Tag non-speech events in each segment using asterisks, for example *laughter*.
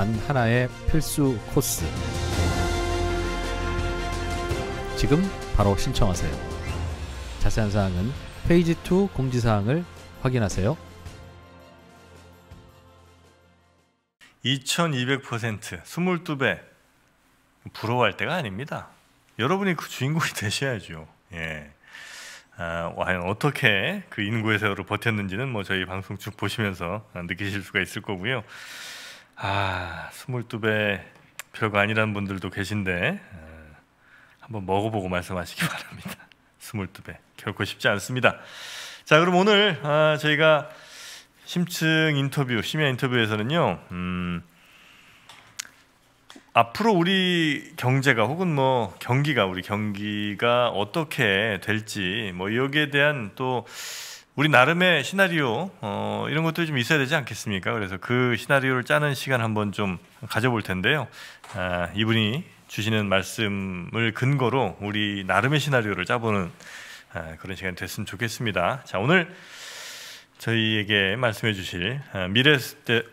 단 하나의 필수 코스. 지금 바로 신청하세요. 자세한 사항은 페이지 2 공지사항을 확인하세요. 2200% 22배 부러워할 때가 아닙니다. 여러분이 그 주인공이 *laughs* 되셔야죠. 예. 아, 과연 어떻게 그 인구의 세월을 버텼는지는 뭐 저희 방송 쭉 보시면서 *laughs* 느끼실 수가 있을 거고요. 아, 22배 별거 아니라는 분들도 계신데 어, 한번 먹어보고 말씀하시기 *laughs* 바랍니다. 22배 결코 쉽지 않습니다. 자, 그럼 오늘 아, 저희가 심층 인터뷰, 심야 인터뷰에서는요. 음, 앞으로 우리 경제가 혹은 뭐 경기가 우리 경기가 어떻게 될지 뭐 여기에 대한 또 우리 나름의 시나리오 어, 이런 것도 좀 있어야 되지 않겠습니까? 그래서 그 시나리오를 짜는 시간 한번 좀 가져볼 텐데요. 아, 이분이 주시는 말씀을 근거로 우리 나름의 시나리오를 짜보는 아, 그런 시간이 됐으면 좋겠습니다. 자 오늘 저희에게 말씀해 주실 아,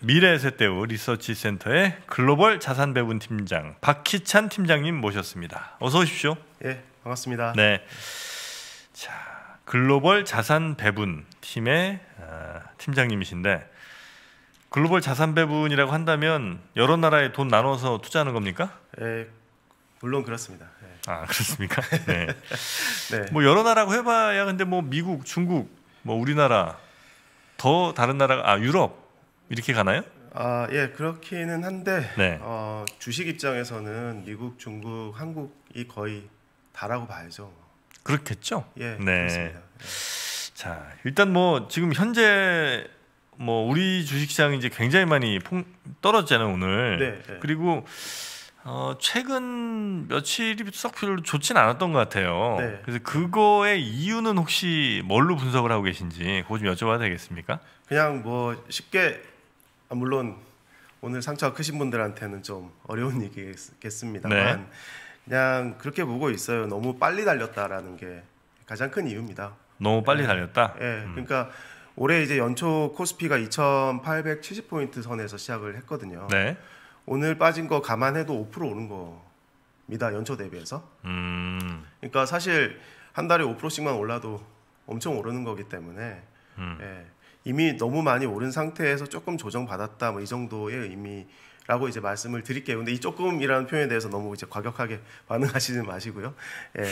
미래세대우 리서치 센터의 글로벌 자산 배분 팀장 박희찬 팀장님 모셨습니다. 어서 오십시오. 예, 반갑습니다. 네. 자, 글로벌 자산 배분 팀의 어, 팀장님이신데 글로벌 자산 배분이라고 한다면 여러 나라에 돈 나눠서 투자하는 겁니까? 예, 물론 그렇습니다. 예. 아 그렇습니까? *laughs* 네. 네. 뭐 여러 나라고 해봐야 근데 뭐 미국, 중국, 뭐 우리나라 더 다른 나라가 아 유럽 이렇게 가나요? 아, 예, 그렇기는 한데 네. 어, 주식 입장에서는 미국, 중국, 한국이 거의 다라고 봐야죠. 그렇겠죠? 예, 네. 그렇습니다. 자, 일단 뭐 지금 현재 뭐 우리 주식시장이 이제 굉장히 많이 폭, 떨어졌잖아요 오늘. 네, 네. 그리고 어, 최근 며칠이 썩 별로 좋진 않았던 것 같아요. 네. 그래서 그거의 이유는 혹시 뭘로 분석을 하고 계신지 그거 좀 여쭤봐도 되겠습니까? 그냥 뭐 쉽게 아, 물론 오늘 상처가 크신 분들한테는 좀 어려운 얘기겠습니다만 네. 그냥 그렇게 보고 있어요. 너무 빨리 달렸다라는 게 가장 큰 이유입니다. 너무 빨리 네. 달렸다. 예. 네, 음. 그러니까 올해 이제 연초 코스피가 2,870 포인트 선에서 시작을 했거든요. 네. 오늘 빠진 거 감안해도 5% 오른 겁니다. 연초 대비해서. 음. 그러니까 사실 한 달에 5%씩만 올라도 엄청 오르는 거기 때문에 음. 예, 이미 너무 많이 오른 상태에서 조금 조정 받았다 뭐 이 정도의 의미. 라고 이제 말씀을 드릴게요. 근데 이 조금이라는 표현에 대해서 너무 이제 과격하게 *laughs* 반응하시는 마시고요. 예.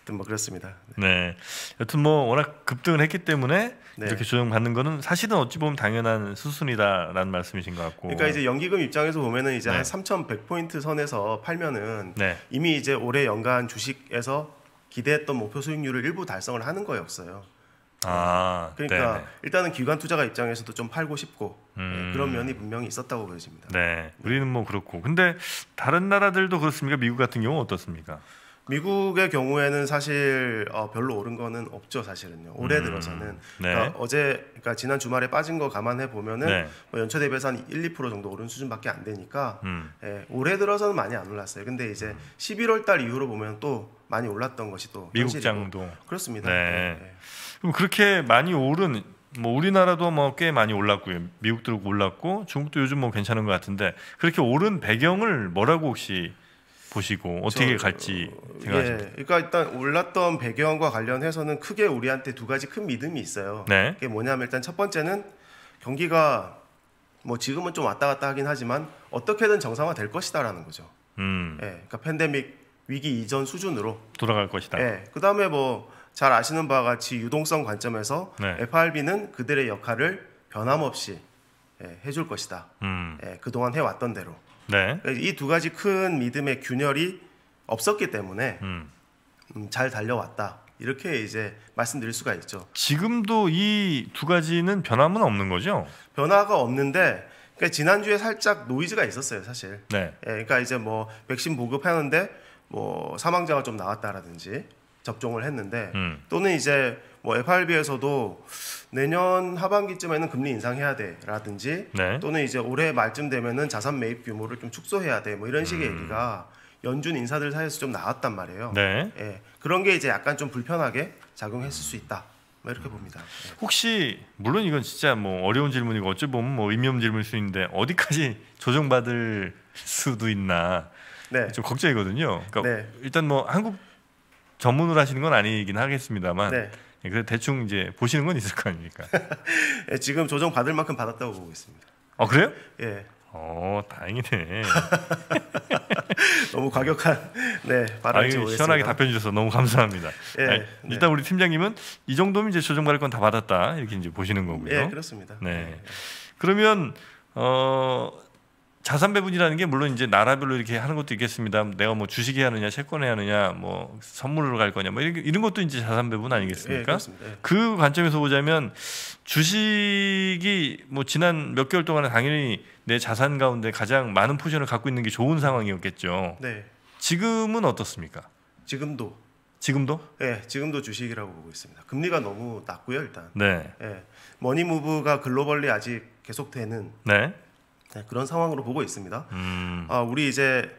하여튼 뭐 그렇습니다. 네. 네. 여튼 뭐 워낙 급등을 했기 때문에 네. 이렇게 조정받는 거는 사실은 어찌 보면 당연한 수순이다라는 말씀이신 것 같고. 그러니까 이제 연기금 입장에서 보면은 이제 네. 한 3,100포인트 선에서 팔면은 네. 이미 이제 올해 연간 주식에서 기대했던 목표 수익률을 일부 달성을 하는 거였어요. 아, 그러니까 네네. 네. 일단은 기관 투자가 입장에서도 좀 팔고 싶고 네, 음. 네, 그런 면이 분명히 있었다고 보여집니다. 네, 우리는 뭐 그렇고 근데 다른 나라들도 그렇습니까? 미국 같은 경우 어떻습니까? 미국의 경우에는 사실 어, 별로 오른 거는 없죠 사실은요 올해 음, 들어서는 네. 그러니까 어제 그러니까 지난 주말에 빠진 거 감안해 보면은 네. 뭐 연초 대비해서 한 1, 2% 정도 오른 수준밖에 안 되니까 음. 예, 올해 들어서는 많이 안 올랐어요 근데 이제 11월 달 이후로 보면 또 많이 올랐던 것이 또 미국 장도 그렇습니다 네. 네. 네. 그럼 그렇게 많이 오른 뭐 우리나라도 뭐 꽤 많이 올랐고요. 미국도 올랐고 중국도 요즘 뭐 괜찮은 것 같은데 그렇게 오른 배경을 뭐라고 혹시 보시고 어떻게 저, 갈지 어, 생각하십니까? 예, 그러니까 일단 올랐던 배경과 관련해서는 크게 우리한테 두 가지 큰 믿음이 있어요. 네. 그게 뭐냐면 일단 첫 번째는 경기가 뭐 지금은 좀 왔다 갔다 하긴 하지만 어떻게든 정상화 될 것이다라는 거죠. 음. 예, 그러니까 팬데믹 위기 이전 수준으로 돌아갈 것이다. 예, 그다음에 뭐 잘 아시는 바와 같이 유동성 관점에서 네. FRB는 그들의 역할을 변함없이 예, 해줄 것이다. 음. 예, 그동안 해왔던 대로. 네. 이두 가지 큰 믿음의 균열이 없었기 때문에 음. 음, 잘 달려왔다. 이렇게 이제 말씀드릴 수가 있죠. 지금도 이 두 가지는 변함은 없는 거죠? 변화가 없는데 그러니까 지난주에 살짝 노이즈가 있었어요, 사실. 네. 예, 그러니까 이제 뭐 백신 보급하는데 뭐 사망자가 좀 나왔다라든지 접종을 했는데 음. 또는 이제 뭐 FRB에서도 내년 하반기쯤에는 금리 인상해야 돼라든지 네. 또는 이제 올해 말쯤 되면은 자산 매입 규모를 좀 축소해야 돼 뭐 이런 식의 음. 얘기가 연준 인사들 사이에서 좀 나왔단 말이에요. 네. 예. 그런 게 이제 약간 좀 불편하게 작용했을 수 있다. 뭐 이렇게 음. 봅니다. 예. 혹시 물론 이건 진짜 뭐 어려운 질문이고 어찌 보면 뭐 의미 없는 질문일 수 있는데 어디까지 *laughs* 조정받을 수도 있나 네. 좀 걱정이거든요. 그러니까 네. 일단 뭐 한국 전문으로 하시는 건 아니긴 하겠습니다만 네. 예, 그래서 대충 이제 보시는 건 있을 거 아닙니까? *laughs* 예, 지금 조정 받을 만큼 받았다고 보고 있습니다. 어 그래요? 예. 어 다행이네. *laughs* 너무 과격한 네 발언인지 시원하게 답변 주셔서 너무 감사합니다. 예, 아니, 네. 네. 일단 우리 팀장님은 이 정도면 이제 조정 받을 건 다 받았다 이렇게 이제 보시는 거고요. 예 그렇습니다. 네. 예. 그러면 어 자산 배분이라는 게 물론 이제 나라별로 이렇게 하는 것도 있겠습니다. 내가 뭐 주식에 하느냐, 채권에 하느냐, 뭐 선물로 갈 거냐, 뭐 이런, 것도 이제 자산 배분 아니겠습니까? 네, 네. 그 관점에서 보자면 주식이 뭐 지난 몇 개월 동안에 당연히 내 자산 가운데 가장 많은 포션을 갖고 있는 게 좋은 상황이었겠죠. 네. 지금은 어떻습니까? 지금도 지금도? 네, 지금도 주식이라고 보고 있습니다. 금리가 너무 낮고요, 일단. 네. 네. 머니무브가 글로벌리 아직 계속되는 네. 네, 그런 상황으로 보고 있습니다. 음. 아, 우리 이제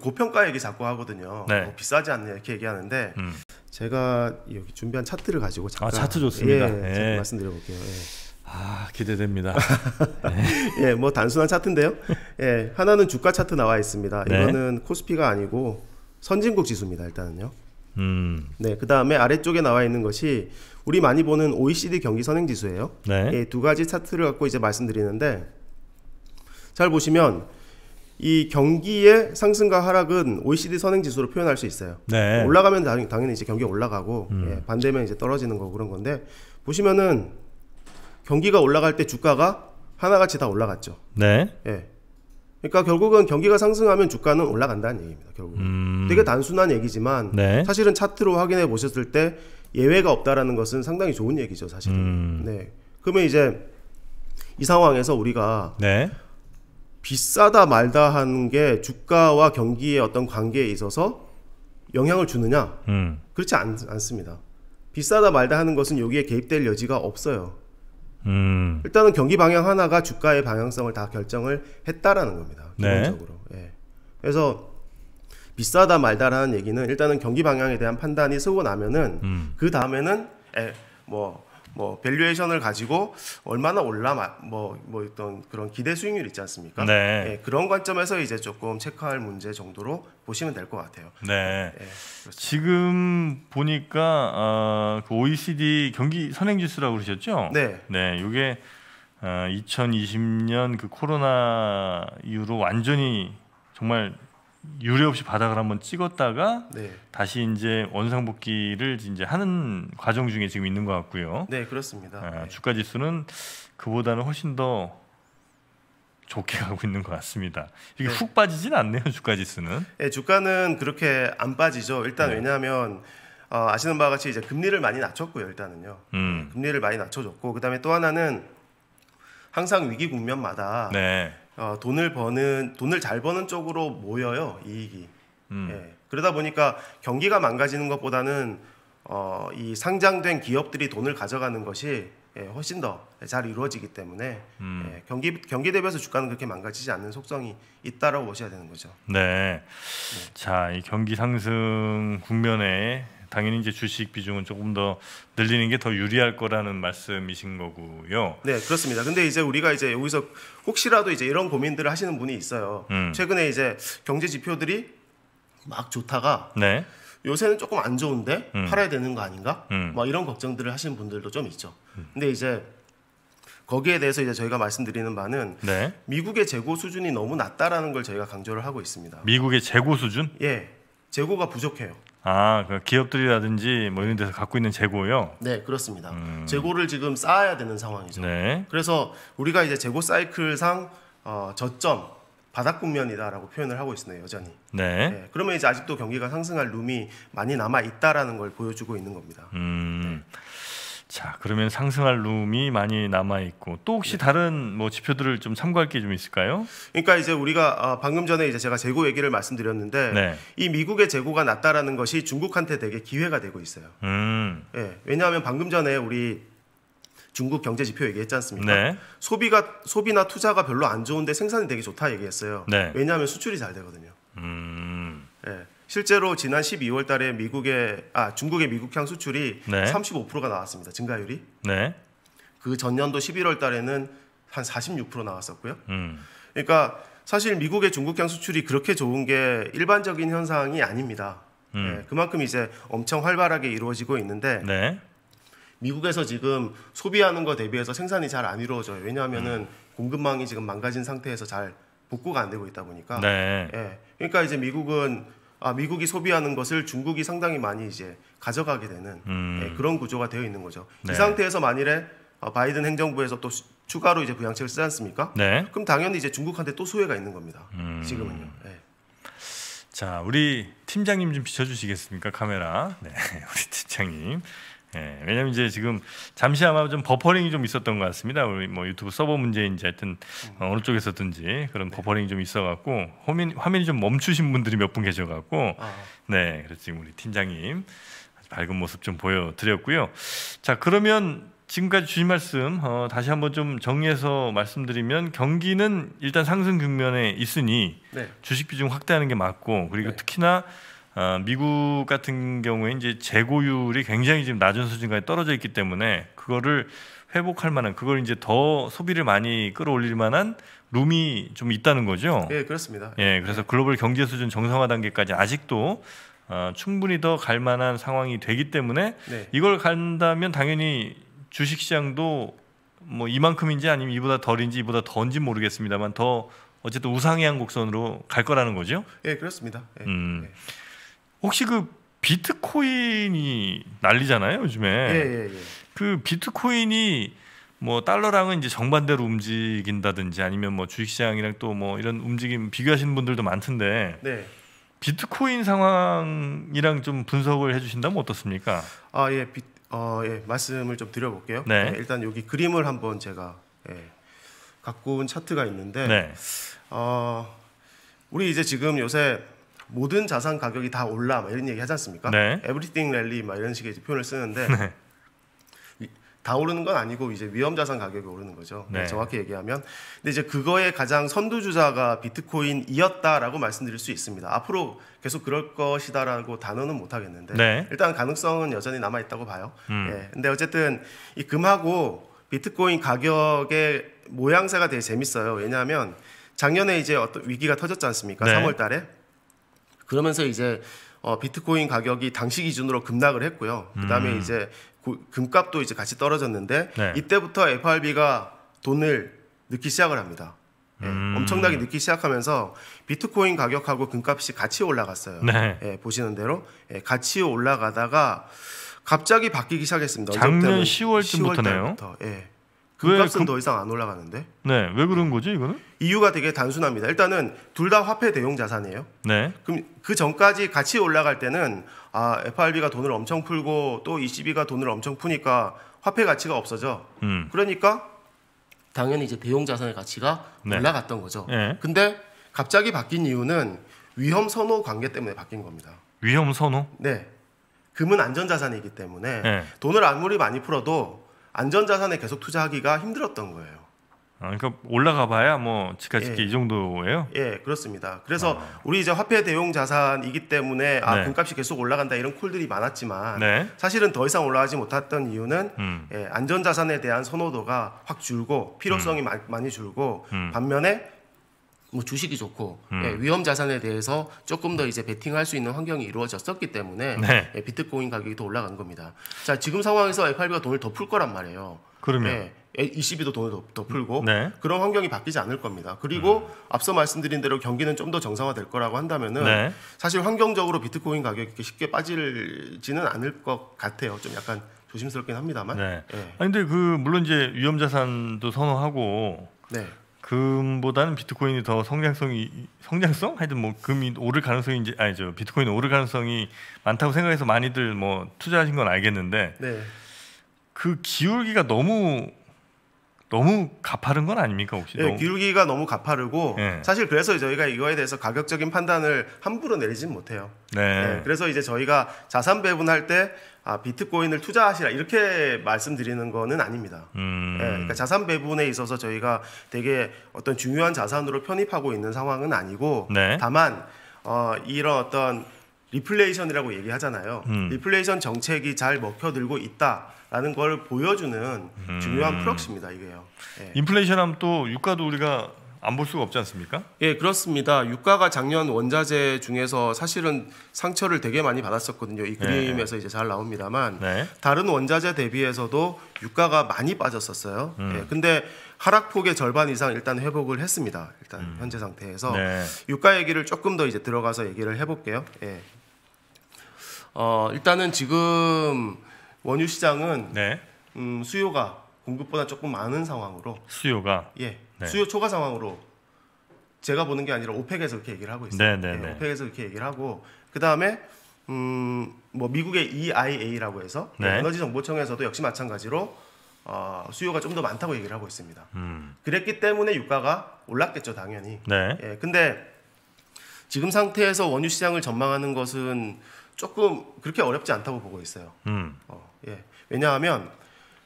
고평가 얘기 자꾸 하거든요. 네. 뭐 비싸지 않냐 이렇게 얘기하는데 음. 제가 여기 준비한 차트를 가지고 아, 잠깐 아, 차트 좋습니다. 예, 예. 말씀드려볼게요. 예. 아 기대됩니다. *laughs* 예, 뭐 단순한 차트인데요. 예, 하나는 주가 차트 나와 있습니다. 네. 이거는 코스피가 아니고 선진국 지수입니다. 일단은요. 음. 네, 그 다음에 아래쪽에 나와 있는 것이 우리 많이 보는 OECD 경기 선행 지수예요. 네. 예, 두 가지 차트를 갖고 이제 말씀드리는데 잘 보시면 이 경기의 상승과 하락은 OECD 선행 지수로 표현할 수 있어요. 네. 올라가면 당연히, 이제 경기 올라가고 음. 예, 반대면 이제 떨어지는 거 그런 건데 보시면은 경기가 올라갈 때 주가가 하나같이 다 올라갔죠. 네. 예. 그러니까 결국은 경기가 상승하면 주가는 올라간다는 얘기입니다. 결국 음. 되게 단순한 얘기지만 네. 사실은 차트로 확인해 보셨을 때 예외가 없다라는 것은 상당히 좋은 얘기죠, 사실은. 음. 네. 그러면 이제 이 상황에서 우리가 네. 비싸다 말다 하는 게 주가와 경기의 어떤 관계에 있어서 영향을 주느냐? 음. 그렇지 않, 않습니다. 비싸다 말다 하는 것은 여기에 개입될 여지가 없어요. 음. 일단은 경기 방향 하나가 주가의 방향성을 다 결정을 했다라는 겁니다. 네. 기본적으로. 네. 예. 그래서 비싸다 말다라는 얘기는 일단은 경기 방향에 대한 판단이 서고 나면은 음. 그 다음에는 예, 뭐뭐 밸류에이션을 가지고 얼마나 올라 뭐뭐 뭐 어떤 그런 기대 수익률 있지 않습니까? 네. 네. 그런 관점에서 이제 조금 체크할 문제 정도로 보시면 될 것 같아요. 네. 네 지금 보니까 어, 그 OECD 경기 선행지수라고 그러셨죠? 네. 네, 이게 어, 2020년 그 코로나 이후로 완전히 정말 유례 없이 바닥을 한번 찍었다가 네. 다시 이제 원상복귀를 이제 하는 과정 중에 지금 있는 것 같고요. 네, 그렇습니다. 아, 네. 주가 지수는 그보다는 훨씬 더 좋게 *laughs* 가고 있는 것 같습니다. 이게 네. 훅 빠지진 않네요, 주가 지수는. 네, 주가는 그렇게 안 빠지죠. 일단 네. 왜냐하면 어, 아시는 바와 같이 이제 금리를 많이 낮췄고요, 일단은요. 음. 금리를 많이 낮춰줬고 그다음에 또 하나는 항상 위기 국면마다 네. 어, 돈을 버는 돈을 잘 버는 쪽으로 모여요 이익이. 음. 예. 그러다 보니까 경기가 망가지는 것보다는 어, 이 상장된 기업들이 돈을 가져가는 것이 예, 훨씬 더 잘 이루어지기 때문에 음. 예, 경기 경기 대비해서 주가는 그렇게 망가지지 않는 속성이 있다라고 보셔야 되는 거죠. 네. 네. 자, 이 경기 상승 국면에 당연히 이제 주식 비중은 조금 더 늘리는 게 더 유리할 거라는 말씀이신 거고요. 네, 그렇습니다. 근데 이제 우리가 이제 여기서 혹시라도 이제 이런 고민들을 하시는 분이 있어요. 음. 최근에 이제 경제 지표들이 막 좋다가 네. 요새는 조금 안 좋은데 음. 팔아야 되는 거 아닌가? 음. 막 뭐 이런 걱정들을 하시는 분들도 좀 있죠. 음. 근데 이제 거기에 대해서 이제 저희가 말씀드리는 바는 네. 미국의 재고 수준이 너무 낮다라는 걸 저희가 강조를 하고 있습니다. 미국의 재고 수준? 예. 재고가 부족해요. 아, 그 기업들이라든지 뭐 이런 데서 갖고 있는 재고요. 네, 그렇습니다. 음. 재고를 지금 쌓아야 되는 상황이죠. 네. 그래서 우리가 이제 재고 사이클상 어, 저점 바닥 국면이다라고 표현을 하고 있습니다 여전히. 네. 네. 그러면 이제 아직도 경기가 상승할 룸이 많이 남아 있다라는 걸 보여주고 있는 겁니다. 음. 네. 자, 그러면 상승할 룸이 많이 남아 있고 또 혹시 네. 다른 뭐 지표들을 좀 참고할 게 좀 있을까요? 그러니까 이제 우리가 아, 방금 전에 이제 제가 재고 얘기를 말씀드렸는데 네. 이 미국의 재고가 낮다라는 것이 중국한테 되게 기회가 되고 있어요. 음. 네, 왜냐하면 방금 전에 우리 중국 경제 지표 얘기했지 않습니까? 네. 소비가 소비나 투자가 별로 안 좋은데 생산이 되게 좋다 얘기했어요. 네. 왜냐하면 수출이 잘 되거든요. 음. 네. 실제로 지난 12월 달에 미국의 아 중국의 미국향 수출이 네. 35%가 나왔습니다. 증가율이. 네. 그 전년도 11월 달에는 한 46% 나왔었고요. 음. 그러니까 사실 미국의 중국향 수출이 그렇게 좋은 게 일반적인 현상이 아닙니다. 음. 네, 그만큼 이제 엄청 활발하게 이루어지고 있는데 네. 미국에서 지금 소비하는 거 대비해서 생산이 잘 안 이루어져요. 왜냐하면은 음. 공급망이 지금 망가진 상태에서 잘 복구가 안 되고 있다 보니까. 네. 예. 그러니까 이제 미국은 아, 미국이 소비하는 것을 중국이 상당히 많이 이제 가져가게 되는 음. 예, 그런 구조가 되어 있는 거죠. 네. 이 상태에서 만일에 어, 바이든 행정부에서 또 추가로 이제 부양책을 쓰지 않습니까? 네. 그럼 당연히 이제 중국한테 또 소외가 있는 겁니다. 음. 지금은요. 예. 자, 우리 팀장님 좀 비춰주시겠습니까? 카메라. 네, *laughs* 우리 팀장님. 예, 왜냐면 이제 지금 잠시 아마 좀 버퍼링이 좀 있었던 것 같습니다. 우리 뭐 유튜브 서버 문제인지 하여튼 어, 어느 쪽에서든지 그런 네. 버퍼링이 좀 있어갖고 화면 화면이 좀 멈추신 분들이 몇 분 계셔갖고 아. 네, 그래서 지금 우리 팀장님 밝은 모습 좀 보여드렸고요. 자 그러면 지금까지 주신 말씀 어, 다시 한번 좀 정리해서 말씀드리면 경기는 일단 상승 국면에 있으니 네. 주식 비중 확대하는 게 맞고 그리고 네. 특히나 어, 미국 같은 경우에 이제 재고율이 굉장히 지금 낮은 수준까지 떨어져 있기 때문에 그거를 회복할 만한 그걸 이제 더 소비를 많이 끌어올릴 만한 룸이 좀 있다는 거죠. 네, 그렇습니다. 예, 그래서 글로벌 경제 수준 정상화 단계까지 아직도 어, 충분히 더 갈 만한 상황이 되기 때문에 네. 이걸 간다면 당연히 주식 시장도 뭐 이만큼인지 아니면 이보다 덜인지 이보다 더인지 모르겠습니다만 더 어쨌든 우상향 곡선으로 갈 거라는 거죠. 예, 네, 그렇습니다. 예. 음. 예. 혹시 그 비트코인이 난리잖아요 요즘에. 예, 예, 예. 그 비트코인이 뭐 달러랑은 이제 정반대로 움직인다든지 아니면 뭐 주식시장이랑 또 뭐 이런 움직임 비교하시는 분들도 많던데. 네. 비트코인 상황이랑 좀 분석을 해주신다면 어떻습니까? 아 예, 비, 어, 예 말씀을 좀 드려볼게요. 네. 네, 일단 여기 그림을 한번 제가 예, 갖고 온 차트가 있는데, 네. 어, 우리 이제 지금 요새 모든 자산 가격이 다 올라 막 이런 얘기 하지 않습니까? 네. 에브리띵 랠리 막 이런 식의 표현을 쓰는데 네. 다 오르는 건 아니고 이제 위험 자산 가격이 오르는 거죠. 네. 네. 정확히 얘기하면 근데 이제 그거의 가장 선두 주자가 비트코인이었다라고 말씀드릴 수 있습니다. 앞으로 계속 그럴 것이다라고 단언은 못 하겠는데 네. 일단 가능성은 여전히 남아 있다고 봐요. 음. 예. 근데 어쨌든 이 금하고 비트코인 가격의 모양새가 되게 재밌어요. 왜냐하면 작년에 이제 어떤 위기가 터졌지 않습니까? 네. 3월 달에 그러면서 이제 어, 비트코인 가격이 당시 기준으로 급락을 했고요. 그다음에 음. 이제 고, 금값도 이제 같이 떨어졌는데 네. 이때부터 FRB가 돈을 넣기 시작을 합니다. 예, 음. 엄청나게 넣기 시작하면서 비트코인 가격하고 금값이 같이 올라갔어요. 네. 예, 보시는 대로 예, 같이 올라가다가 갑자기 바뀌기 시작했습니다. 작년 10월쯤부터네요. 10월 예. 그 값은 더 이상 안 올라가는데? 네, 왜 그런 거지 이거는? 이유가 되게 단순합니다. 일단은 둘 다 화폐 대용 자산이에요. 네. 그럼 그 전까지 같이 올라갈 때는 아 FRB가 돈을 엄청 풀고 또 ECB가 돈을 엄청 푸니까 화폐 가치가 없어져. 음. 그러니까 당연히 이제 대용 자산의 가치가 네. 올라갔던 거죠. 네. 근데 갑자기 바뀐 이유는 위험 선호 관계 때문에 바뀐 겁니다. 위험 선호? 네. 금은 안전 자산이기 때문에 네. 돈을 아무리 많이 풀어도 안전자산에 계속 투자하기가 힘들었던 거예요. 아, 그러니까 올라가 봐야 뭐 집값이 예. 이 정도예요? 예, 그렇습니다. 그래서 아. 우리 이제 화폐 대용 자산이기 때문에 아, 네. 금값이 계속 올라간다 이런 콜들이 많았지만 네. 사실은 더 이상 올라가지 못했던 이유는 음. 예, 안전 자산에 대한 선호도가 확 줄고 필요성이 음. 많이 줄고 음. 반면에 뭐 주식이 좋고 음. 예, 위험 자산에 대해서 조금 더 이제 베팅할 수 있는 환경이 이루어졌었기 때문에 네. 예, 비트코인 가격이 더 올라간 겁니다. 자 지금 상황에서 FRB가 돈을 더 풀 거란 말이에요. 그러면 예, ECB도 돈을 더, 더 풀고 네. 그런 환경이 바뀌지 않을 겁니다. 그리고 음. 앞서 말씀드린 대로 경기는 좀 더 정상화될 거라고 한다면은 네. 사실 환경적으로 비트코인 가격이 쉽게 빠질지는 않을 것 같아요. 좀 약간 조심스럽긴 합니다만. 네. 예. 아니 근데 그 물론 이제 위험 자산도 선호하고 네. 금보다는 비트코인이 더 성장성이 성장성 하여튼 뭐 금이 오를 가능성이 이제 아니죠 비트코인 오를 가능성이 많다고 생각해서 많이들 뭐 투자하신 건 알겠는데 네. 그 기울기가 너무 너무 가파른 건 아닙니까 혹시? 네, 기울기가 너무 가파르고 네. 사실 그래서 저희가 이거에 대해서 가격적인 판단을 함부로 내리진 못해요. 네. 네 그래서 이제 저희가 자산 배분할 때 아, 비트코인을 투자하시라 이렇게 말씀드리는 거는 아닙니다. 음... 네, 그러니까 자산 배분에 있어서 저희가 되게 어떤 중요한 자산으로 편입하고 있는 상황은 아니고 네. 다만 어, 이런 어떤 리플레이션이라고 얘기하잖아요. 음. 리플레이션 정책이 잘 먹혀들고 있다. 라는 걸 보여주는 음. 중요한 프록시입니다. 이게요. 예. 인플레이션 하면 또 유가도 우리가 안 볼 수가 없지 않습니까? 예, 그렇습니다. 유가가 작년 원자재 중에서 사실은 상처를 되게 많이 받았었거든요. 이 그림에서 네. 이제 잘 나옵니다만 네. 다른 원자재 대비해서도 유가가 많이 빠졌었어요. 음. 예, 근데 하락폭의 절반 이상 일단 회복을 했습니다. 일단 음. 현재 상태에서 네. 유가 얘기를 조금 더 이제 들어가서 얘기를 해볼게요. 예. 어, 일단은 지금 원유 시장은 네. 음, 수요가 공급보다 조금 많은 상황으로 수요가 예 네. 수요 초과 상황으로 제가 보는 게 아니라 오펙에서 그렇게 얘기를 하고 있어요. 네네네. 네, 예, 네. 오펙에서 그렇게 얘기를 하고 그 다음에 음, 뭐 미국의 EIA라고 해서 네. 네. 에너지 정보청에서도 역시 마찬가지로 어, 수요가 좀 더 많다고 얘기를 하고 있습니다. 음. 그랬기 때문에 유가가 올랐겠죠 당연히. 네. 예, 근데 지금 상태에서 원유 시장을 전망하는 것은 조금 그렇게 어렵지 않다고 보고 있어요. 음. 어. 예. 왜냐하면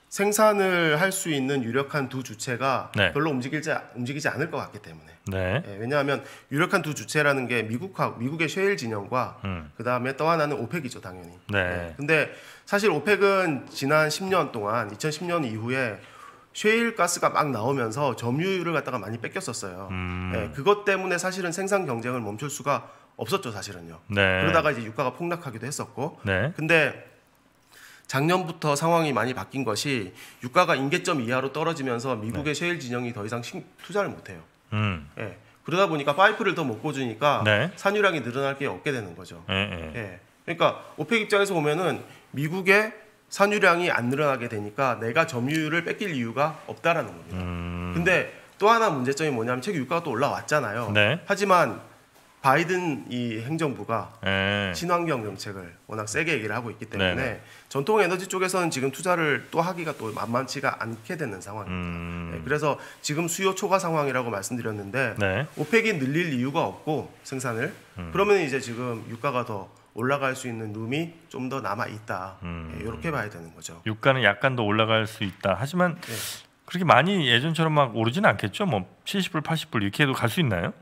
생산을 할 수 있는 유력한 두 주체가 네. 별로 움직이지 움직이지 않을 것 같기 때문에. 네. 예, 왜냐하면 유력한 두 주체라는 게미국하 미국의 셰일 진영과 음. 그 다음에 또 하나는 오펙이죠 당연히. 네. 예, 근데 사실 오펙은 지난 10년 동안 2010년 이후에 셰일 가스가 막 나오면서 점유율을 갖다가 많이 뺏겼었어요. 음. 예, 그것 때문에 사실은 생산 경쟁을 멈출 수가 없었죠 사실은요. 네. 그러다가 이제 유가가 폭락하기도 했었고. 네. 근데 작년부터 상황이 많이 바뀐 것이 유가가 임계점 이하로 떨어지면서 미국의 네. 셰일 진영이 더 이상 신, 투자를 못해요. 음. 예. 그러다 보니까 파이프를 더 못 꽂으니까 네. 산유량이 늘어날 게 없게 되는 거죠. 네, 예. 그러니까 오펙 입장에서 보면은 미국의 산유량이 안 늘어나게 되니까 내가 점유율을 뺏길 이유가 없다라는 겁니다. 음. 근데 또 하나 문제점이 뭐냐면 최근 유가가 또 올라왔잖아요. 네. 하지만 바이든 이 행정부가 네. 친환경 정책을 워낙 세게 얘기를 하고 있기 때문에 네. 전통 에너지 쪽에서는 지금 투자를 또 하기가 또 만만치가 않게 되는 상황입니다. 음. 네, 그래서 지금 수요 초과 상황이라고 말씀드렸는데 네. 오펙이 늘릴 이유가 없고 생산을 음. 그러면 이제 지금 유가가 더 올라갈 수 있는 룸이 좀 더 남아 있다. 이렇게 음. 네, 봐야 되는 거죠. 유가는 약간 더 올라갈 수 있다. 하지만 네. 그렇게 많이 예전처럼 막 오르지는 않겠죠. 뭐 70불, 80불 이렇게 해도 갈 수 있나요?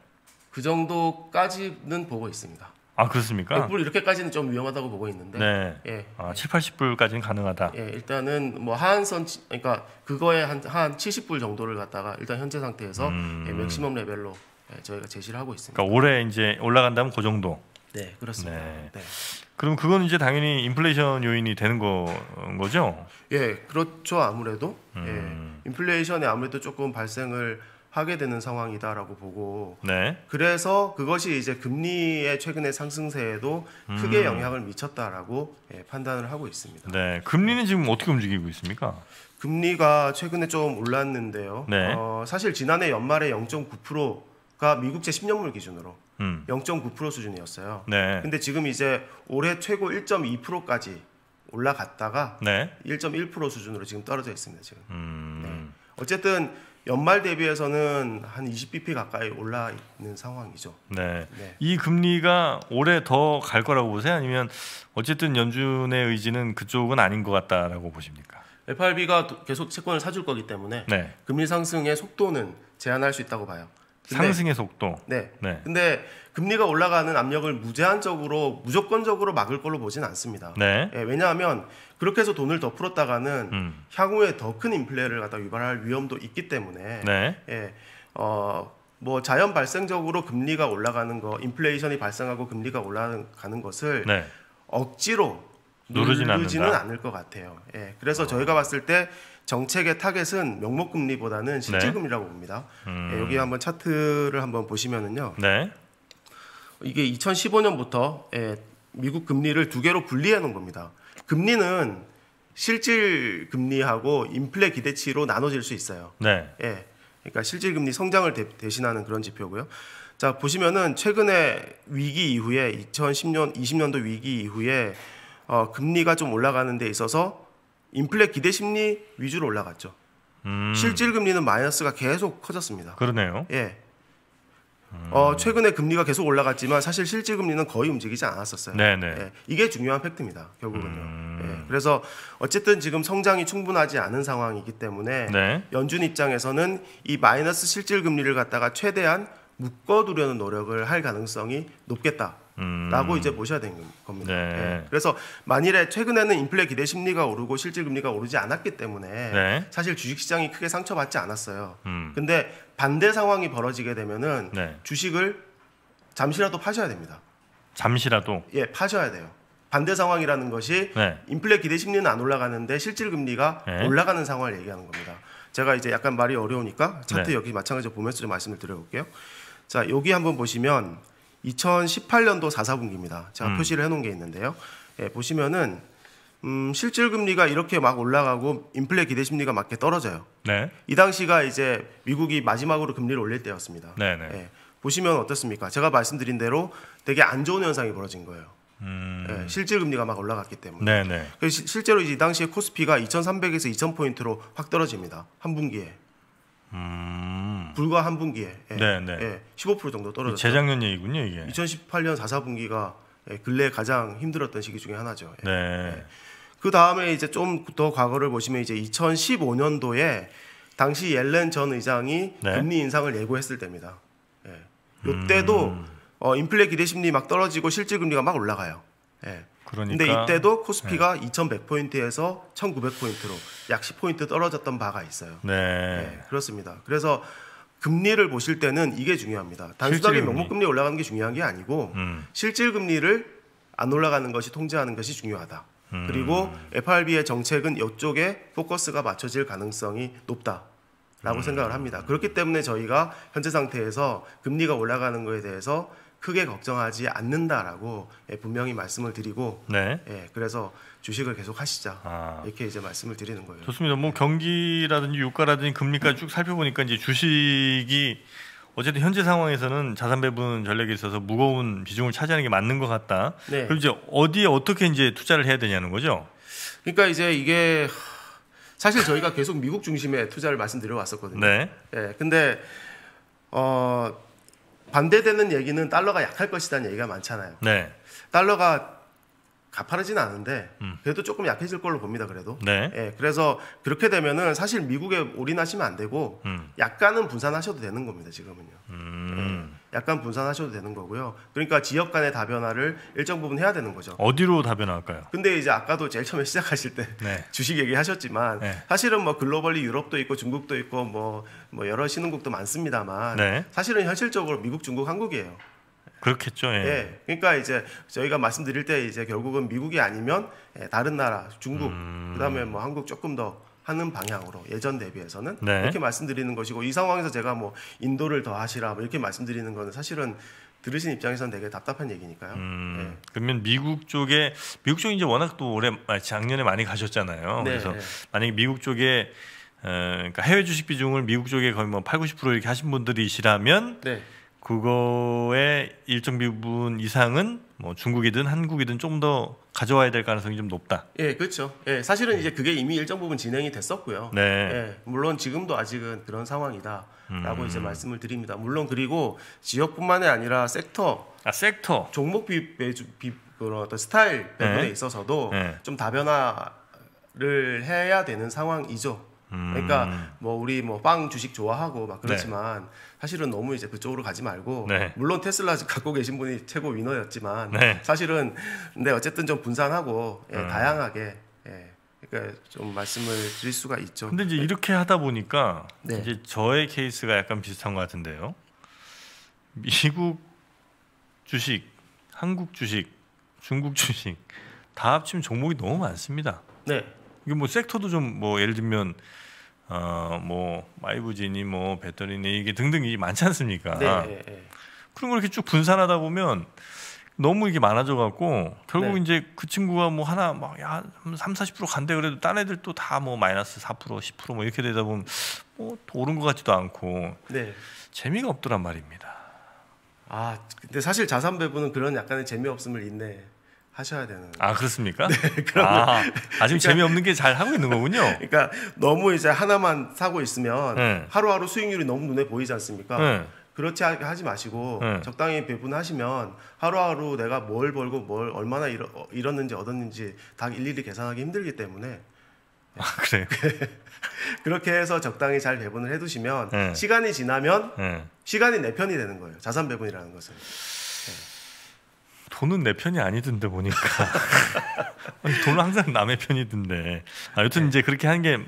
그 정도까지는 보고 있습니다. 아 그렇습니까? 100불 예, 이렇게까지는 좀 위험하다고 보고 있는데. 네. 예. 아 7, 80불까지는 가능하다. 예, 일단은 뭐 하한선 그러니까 그거에 한 한 70불 정도를 갖다가 일단 현재 상태에서 음... 예, 맥시멈 레벨로 예, 저희가 제시를 하고 있습니다. 그러니까 올해 이제 올라간다면 그 정도. 네, 그렇습니다. 네. 네. 그럼 그건 이제 당연히 인플레이션 요인이 되는 거, 거죠? 예, 그렇죠. 아무래도 예. 음... 예, 인플레이션이 아무래도 조금 발생을 하게 되는 상황이다라고 보고 네. 그래서 그것이 이제 금리의 최근의 상승세에도 음. 크게 음. 영향을 미쳤다라고 예, 판단을 하고 있습니다. 네, 금리는 지금 어떻게 움직이고 있습니까? 금리가 최근에 좀 올랐는데요. 네. 어, 사실 지난해 연말에 0.9%가 미국제 10년물 기준으로 음. 0.9% 수준이었어요. 네. 근데 지금 이제 올해 최고 1.2%까지 올라갔다가 네. 1.1% 수준으로 지금 떨어져 있습니다. 지금. 음. 네. 어쨌든 연말 대비해서는 한 20bp 가까이 올라 있는 상황이죠. 네. 네. 이 금리가 올해 더 갈 거라고 보세요? 아니면 어쨌든 연준의 의지는 그쪽은 아닌 것 같다라고 보십니까? FRB가 계속 채권을 사줄 거기 때문에 네. 금리 상승의 속도는 제한할 수 있다고 봐요. 상승의 속도. 네. 네. 근데 금리가 올라가는 압력을 무제한적으로 무조건적으로 막을 걸로 보진 않습니다. 네. 예, 왜냐하면 그렇게 해서 돈을 더 풀었다가는 음. 향후에 더 큰 인플레를 갖다 유발할 위험도 있기 때문에 네. 예. 어, 뭐 자연 발생적으로 금리가 올라가는 거, 인플레이션이 발생하고 금리가 올라가는 것을 네. 억지로 누르지는 않을 것 같아요. 예. 그래서 어. 저희가 봤을 때 정책의 타겟은 명목금리보다는 네. 실질금리라고 봅니다. 음. 예, 여기 한번 차트를 한번 보시면은요. 네. 이게 2015년부터 예, 미국 금리를 두 개로 분리해 놓은 겁니다. 금리는 실질 금리하고 인플레 기대치로 나눠질 수 있어요. 네. 예. 그러니까 실질 금리 성장을 대, 신하는 그런 지표고요. 자, 보시면은 최근에 위기 이후에 2010년 20년도 위기 이후에 어, 금리가 좀 올라가는 데 있어서 인플레 기대 심리 위주로 올라갔죠. 음. 실질 금리는 마이너스가 계속 커졌습니다. 그러네요. 예. 어, 최근에 금리가 계속 올라갔지만 사실 실질 금리는 거의 움직이지 않았었어요. 네네. 네. 예, 이게 중요한 팩트입니다. 결국은요. 음. 예, 그래서 어쨌든 지금 성장이 충분하지 않은 상황이기 때문에 네. 연준 입장에서는 이 마이너스 실질 금리를 갖다가 최대한 묶어두려는 노력을 할 가능성이 높겠다. 라고 이제 보셔야 되는 겁니다. 네. 네. 그래서 만일에 최근에는 인플레 기대 심리가 오르고 실질 금리가 오르지 않았기 때문에 네. 사실 주식 시장이 크게 상처받지 않았어요. 음. 근데 반대 상황이 벌어지게 되면은 네. 주식을 잠시라도 파셔야 됩니다. 잠시라도 예 파셔야 돼요. 반대 상황이라는 것이 네. 인플레 기대 심리는 안 올라가는데 실질 금리가 네. 올라가는 상황을 얘기하는 겁니다. 제가 이제 약간 말이 어려우니까 차트 여기 마찬가지로 보면서 좀 말씀을 드려볼게요. 자 여기 한번 보시면 2018년도 4사분기입니다. 제가 음. 표시를 해놓은 게 있는데요. 예, 보시면은 음, 실질 금리가 이렇게 막 올라가고 인플레 기대 심리가 맞게 떨어져요. 네. 이 당시가 이제 미국이 마지막으로 금리를 올릴 때였습니다. 네, 네. 예, 보시면 어떻습니까? 제가 말씀드린 대로 되게 안 좋은 현상이 벌어진 거예요. 음... 예, 실질 금리가 막 올라갔기 때문에. 네, 네. 그 실제로 이 당시에 코스피가 2,300에서 2,000포인트로 확 떨어집니다. 한 분기에. 음. 불과 한 분기에 예, 네네. 네. 예, 15% 정도 떨어졌죠. 재작년 얘기군요 이게. 2018년 4 4분기가 예, 근래 가장 힘들었던 시기 중에 하나죠. 예. 네. 예. 그 다음에 이제 좀 더 과거를 보시면 이제 2015년도에 당시 옐렌 전 의장이 네. 금리 인상을 예고했을 때입니다. 예. 이때도 음. 어, 인플레 기대 심리 막 떨어지고 실질 금리가 막 올라가요. 예. 그러니까 근데 이때도 코스피가 네. 2,100포인트에서 1,900포인트로 약 10포인트 떨어졌던 바가 있어요. 네. 네. 그렇습니다. 그래서 금리를 보실 때는 이게 중요합니다. 단순하게 명목금리 올라가는 게 중요한 게 아니고 음. 실질금리를 안 올라가는 것이 통제하는 것이 중요하다. 음. 그리고 FRB의 정책은 이쪽에 포커스가 맞춰질 가능성이 높다. 라고 음. 생각을 합니다. 그렇기 때문에 저희가 현재 상태에서 금리가 올라가는 거에 대해서 크게 걱정하지 않는다라고 예, 분명히 말씀을 드리고 네. 예, 그래서 주식을 계속 하시자 아. 이렇게 이제 말씀을 드리는 거예요. 좋습니다. 뭐 경기라든지 유가라든지 금리까지 쭉 살펴보니까 이제 주식이 어쨌든 현재 상황에서는 자산 배분 전략에 있어서 무거운 비중을 차지하는 게 맞는 것 같다. 네. 그럼 이제 어디에 어떻게 이제 투자를 해야 되냐는 거죠. 그러니까 이제 이게 사실 저희가 계속 미국 중심의 투자를 말씀드려 왔었거든요. 네. 예. 근데 어 반대되는 얘기는 달러가 약할 것이라는 얘기가 많잖아요. 네. 달러가 가파르진 않은데 음. 그래도 조금 약해질 걸로 봅니다. 그래도. 네. 예, 그래서 그렇게 되면은 사실 미국에 올인하시면 안 되고 음. 약간은 분산하셔도 되는 겁니다. 지금은요. 음. 예. 약간 분산하셔도 되는 거고요. 그러니까 지역 간의 다변화를 일정 부분 해야 되는 거죠. 어디로 다변화할까요? 근데 이제 아까도 제일 처음에 *laughs* 시작하실 때 네. 주식 얘기하셨지만 네. 사실은 뭐 글로벌리 유럽도 있고 중국도 있고 뭐, 뭐 여러 신흥국도 많습니다만 네. 사실은 현실적으로 미국, 중국, 한국이에요. 그렇겠죠. 예. 예. 그러니까 이제 저희가 말씀드릴 때 이제 결국은 미국이 아니면 예, 다른 나라, 중국, 음... 그다음에 뭐 한국 조금 더 하는 방향으로 예전 대비해서는 네. 이렇게 말씀드리는 것이고 이 상황에서 제가 뭐 인도를 더 하시라 뭐 이렇게 말씀드리는 거는 사실은 들으신 입장에서는 되게 답답한 얘기니까요. 음, 네. 그러면 미국 쪽에 미국 쪽이 이제 워낙 또 올해 아, 작년에 많이 가셨잖아요. 네. 그래서 만약에 미국 쪽에 어, 그러니까 해외 주식 비중을 미국 쪽에 거의 뭐 8, 90% 이렇게 하신 분들이시라면 네. 그거의 일정 부분 이상은 뭐 중국이든 한국이든 좀 더 가져와야 될 가능성이 좀 높다. 예, 그렇죠. 예, 사실은 이제 그게 이미 일정 부분 진행이 됐었고요. 네. 예, 물론 지금도 아직은 그런 상황이다라고 음. 이제 말씀을 드립니다. 물론 그리고 지역뿐만이 아니라 섹터, 아 섹터, 종목 비, 매주, 비 그런 어떤 스타일 배분에 네. 있어서도 네. 좀 다변화를 해야 되는 상황이죠. 그러니까 음. 뭐 우리 뭐 빵 주식 좋아하고 막 네. 그렇지만 네. 사실은 너무 이제 그쪽으로 가지 말고 네. 물론 테슬라 *laughs* 갖고 계신 분이 최고 위너였지만 네. 사실은 근데 어쨌든 좀 분산하고 예, 음. 다양하게 예, 그러니까 좀 말씀을 드릴 수가 있죠. 근데 이제 네. 이렇게 하다 보니까 네. 이제 저의 케이스가 약간 비슷한 것 같은데요. 미국 주식, 한국 주식, 중국 *laughs* 주식 다 합치면 종목이 너무 많습니다. 네. 이게 뭐 섹터도 좀 뭐 예를 들면 어뭐 5G니 뭐 배터리니 이게 등등이 많지 않습니까? 네, 네, 네, 그런 걸 이렇게 쭉 분산하다 보면 너무 이게 많아져 갖고 결국 네. 이제 그 친구가 뭐 하나 막야 3, 40% 간대 그래도 딴 애들 또 다뭐 마이너스 4% 10%뭐 이렇게 되다 보면 뭐 오른 것 같지도 않고 네. 재미가 없더란 말입니다. 아 근데 사실 자산 배분은 그런 약간의 재미없음을 인내 하셔야 되는. 아 그렇습니까? *laughs* 네, 그럼 아, 아 지금 그러니까 재미없는 게 잘 하고 있는 거군요. 그러니까 너무 이제 하나만 사고 있으면 네. 하루하루 수익률이 너무 눈에 보이지 않습니까? 네. 그렇지 하지 마시고 네. 적당히 배분하시면 하루하루 내가 뭘 벌고 뭘 얼마나 잃어, 잃었는지 얻었는지 다 일일이 계산하기 힘들기 때문에 아그래 *laughs* 그렇게 해서 적당히 잘 배분을 해두시면 네. 시간이 지나면 네. 시간이 내 편이 되는 거예요 자산 배분이라는 것은 돈은 내 편이 아니던데 보니까 *laughs* 돈은 항상 남의 편이던데. 아, 여튼 네. 이제 그렇게 한 게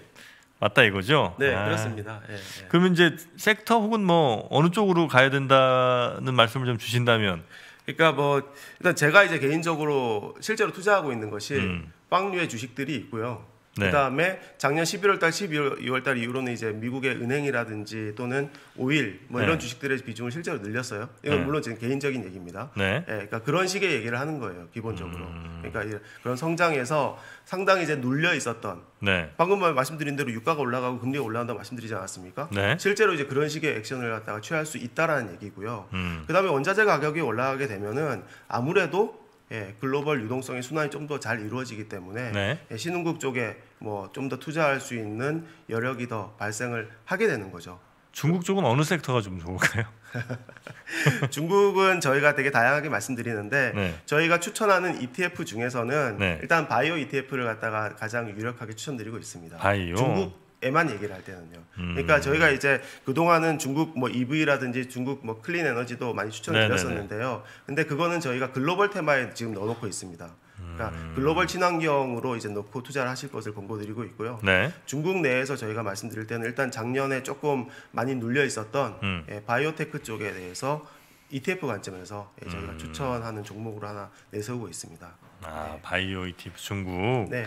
맞다 이거죠? 네, 아. 그렇습니다. 네, 네. 그러면 이제 섹터 혹은 뭐 어느 쪽으로 가야 된다는 말씀을 좀 주신다면 그러니까 뭐 일단 제가 이제 개인적으로 실제로 투자하고 있는 것이 음. 빵류의 주식들이 있고요. 네. 그다음에 작년 11월 달 12월 2월 달 이후로는 이제 미국의 은행이라든지 또는 오일 뭐 이런 네. 주식들의 비중을 실제로 늘렸어요. 이건 네. 물론 지금 개인적인 얘기입니다. 네. 예, 그러니까 그런 식의 얘기를 하는 거예요, 기본적으로. 음... 그러니까 그런 성장에서 상당히 이제 눌려 있었던 네. 방금 말씀드린 대로 유가가 올라가고 금리가 올라간다고 말씀드리지 않았습니까? 네. 실제로 이제 그런 식의 액션을 갖다가 취할 수 있다라는 얘기고요. 음... 그다음에 원자재 가격이 올라가게 되면은 아무래도 예, 글로벌 유동성의 순환이 좀 더 잘 이루어지기 때문에 네. 예, 신흥국 쪽에 뭐 좀 더 투자할 수 있는 여력이 더 발생을 하게 되는 거죠. 중국 쪽은 어느 섹터가 좀 좋을까요? *laughs* 중국은 저희가 되게 다양하게 말씀드리는데 네. 저희가 추천하는 ETF 중에서는 네. 일단 바이오 ETF를 갖다가 가장 유력하게 추천드리고 있습니다. 바이오. 중국 에만 얘기를 할 때는요. 음. 그러니까 저희가 이제 그동안은 중국 뭐 EV라든지 중국 뭐 클린 에너지도 많이 추천을 드렸었는데요. 근데 그거는 저희가 글로벌 테마에 지금 넣어놓고 있습니다. 그러니까 음. 글로벌 친환경으로 이제 놓고 투자를 하실 것을 권고드리고 있고요. 네. 중국 내에서 저희가 말씀드릴 때는 일단 작년에 조금 많이 눌려 있었던 음. 예, 바이오테크 쪽에 대해서 ETF 관점에서 예, 저희가 음. 추천하는 종목으로 하나 내세우고 있습니다. 아 네. 바이오 ETF 중국. 네. 네.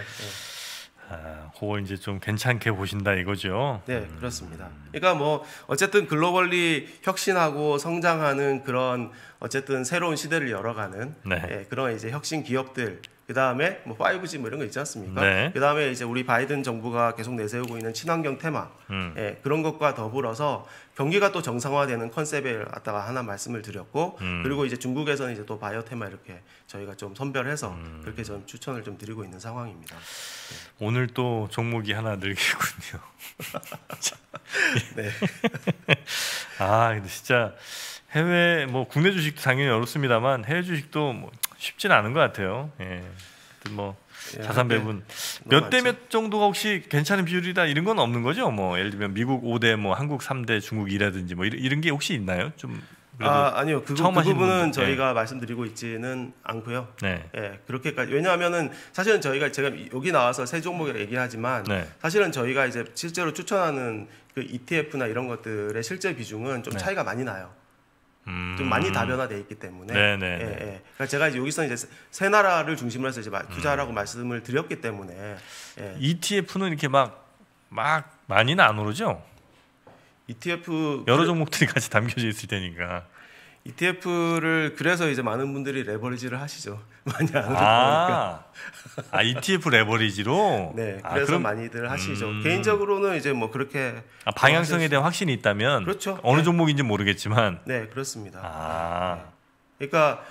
아, 그거 이제 좀 괜찮게 보신다 이거죠. 네, 음. 그렇습니다. 그러니까 뭐 어쨌든 글로벌리 혁신하고 성장하는 그런 어쨌든 새로운 시대를 열어가는 네. 예, 그런 이제 혁신 기업들 그 다음에 뭐 5G 뭐 이런 거 있지 않습니까? 네. 그 다음에 이제 우리 바이든 정부가 계속 내세우고 있는 친환경 테마 음. 예, 그런 것과 더불어서 경기가 또 정상화되는 컨셉을 갖다가 하나 말씀을 드렸고 음. 그리고 이제 중국에서는 이제 또 바이오 테마 이렇게 저희가 좀 선별해서 음. 그렇게 좀 추천을 좀 드리고 있는 상황입니다. 네. 오늘 또 종목이 하나 늘겠군요. 네. *laughs* 아 근데 진짜 해외 뭐 국내 주식도 당연히 어렵습니다만 해외 주식도 뭐 쉽진 않은 것 같아요. 예. 뭐 예, 자산 배분 몇 대몇 몇 정도가 혹시 괜찮은 비율이다 이런 건 없는 거죠? 뭐 예를 들면 미국 5대 뭐 한국 3대 중국 2라든지 뭐 이런, 이런 게 혹시 있나요? 좀 아, 아니요. 그, 그 부분은 저희가 네. 말씀드리고 있지는 않고요. 네. 예, 그렇게까지. 왜냐하면은 사실은 저희가 제가 여기 나와서 세 종목을 얘기하지만 네. 사실은 저희가 이제 실제로 추천하는 그 ETF나 이런 것들의 실제 비중은 좀 네. 차이가 많이 나요. 음. 좀 많이 다변화되어 있기 때문에 네네. 예, 예. 그러니까 제가 여기서 이제 세 나라를 중심으로 해서 이제 투자라고 음. 말씀을 드렸기 때문에 예. ETF는 이렇게 막 막 많이는 안 오르죠? ETF 여러 그 종목들이 같이 담겨져 있을 테니까 ETF를 그래서 이제 많은 분들이 레버리지를 하시죠. *laughs* 많이 안 하니까. 아, 아 ETF 레버리지로. 네, 아, 그래서 아, 그럼, 많이들 하시죠. 음... 개인적으로는 이제 뭐 그렇게 아, 방향성에 대한 확신이 있다면. 그렇죠. 어느 네. 종목인지 모르겠지만. 네, 그렇습니다. 아, 네. 그러니까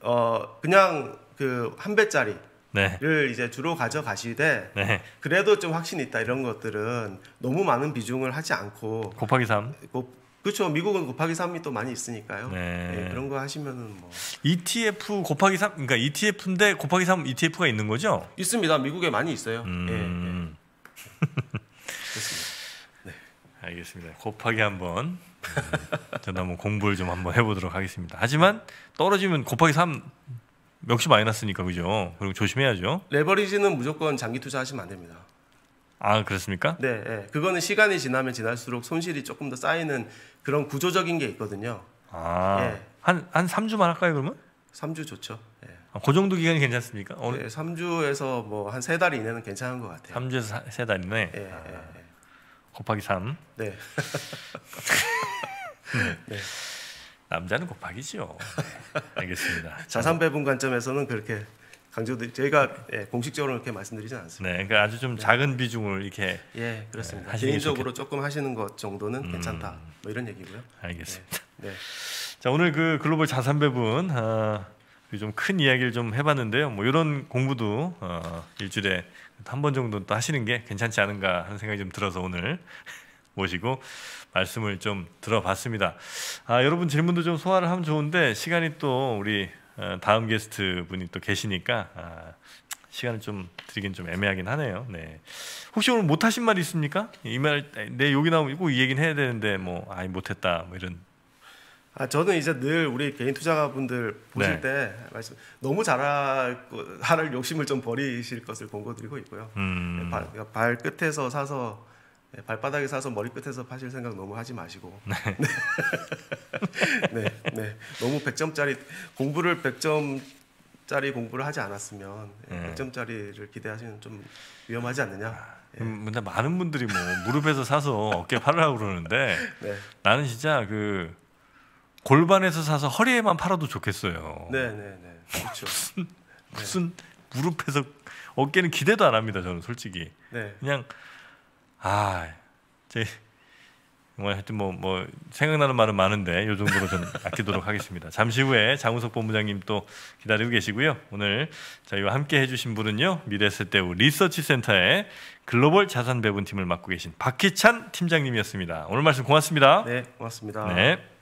어 그냥 그 한 배짜리. 네. 이제 주로 가져가시되 네. 그래도 좀확신 있다 이런 것들은 너무 많은 비중을 하지 않고 곱하기 3 그렇죠. 미국은 곱하기 3이 또 많이 있으니까요. 네. 예, 그런 거 하시면은 뭐 ETF 곱하기 3 그러니까 ETF인데 곱하기 3 ETF가 있는 거죠? 있습니다. 미국에 많이 있어요. 음. 예, 예. *laughs* 그렇습니다. 네. 알겠습니다. 곱하기 한번 음, 저도 한번 공부를 좀 한번 해보도록 하겠습니다. 하지만 떨어지면 곱하기 3 역시 마이너스니까 그죠? 그리고 조심해야죠. 레버리지는 무조건 장기 투자하시면 안 됩니다. 아 그렇습니까? 네, 네, 그거는 시간이 지나면 지날수록 손실이 조금 더 쌓이는 그런 구조적인 게 있거든요. 아, 예. 한한 3주만 할까요 그러면? 3주 좋죠. 예. 아, 그 정도 기간이 괜찮습니까? 어 네, 예, 3주에서 뭐한세달 이내는 괜찮은 것 같아요. 3주에서 세달 이내. 예, 예 아, 예, 곱하기 3. 네. *laughs* 네. 남자는 곱하기죠. 네, 알겠습니다. *laughs* 자산 배분 관점에서는 그렇게 강조드 제가 예, 공식적으로 이렇게 말씀드리진 않습니다. 네, 그러니까 아주 좀 네. 작은 비중을 이렇게 예, 그렇습니다. 네, 개인적으로 조금 하시는 것 정도는 음... 괜찮다. 뭐 이런 얘기고요. 알겠습니다. 네. 네. *laughs* 자, 오늘 그 글로벌 자산 배분 아, 그 좀큰 이야기를 좀 해봤는데요. 뭐 이런 공부도 어, 일주일에 한 번정도또 하시는 게 괜찮지 않은가 하는 생각이 좀 들어서 오늘 *laughs* 모시고 말씀을 좀 들어봤습니다. 아, 여러분 질문도 좀 소화를 하면 좋은데 시간이 또 우리 어, 다음 게스트 분이 또 계시니까 아, 시간을 좀 드리긴 좀 애매하긴 하네요. 네. 혹시 오늘 못하신 말 있습니까? 이 말내 여기 나오면 꼭이 얘기는 해야 되는데 뭐 아이 못했다 뭐 이런. 아 저는 이제 늘 우리 개인 투자가분들 보실 네. 때 말씀 너무 잘할 할 욕심을 좀 버리실 것을 권고드리고 있고요. 음. 발, 발끝에서 사서 네, 발바닥에 사서 머리끝에서 파실 생각 너무 하지 마시고 네. *laughs* 네, 네. 너무 100점짜리 공부를 100점짜리 공부를 하지 않았으면 네. 100점짜리를 기대하시면좀 위험하지 않느냐 아, 예. 근데 많은 분들이 뭐 무릎에서 사서 어깨 팔으라고 그러는데 *laughs* 네. 나는 진짜 그 골반에서 사서 허리에만 팔아도 좋겠어요. 네, 네, 네. 그렇죠. 무슨, 네. 무슨 네. 무릎에서 어깨는 기대도 안 합니다. 저는 솔직히. 네. 그냥 아, 제정 뭐 하여튼 뭐, 뭐 생각나는 말은 많은데 이 정도로 좀 아끼도록 하겠습니다. 잠시 후에 장우석 본부장님 또 기다리고 계시고요. 오늘 저희와 함께 해주신 분은요 미래세대우 리서치센터의 글로벌 자산 배분팀을 맡고 계신 박희찬 팀장님이었습니다. 오늘 말씀 고맙습니다. 네, 고맙습니다. 네.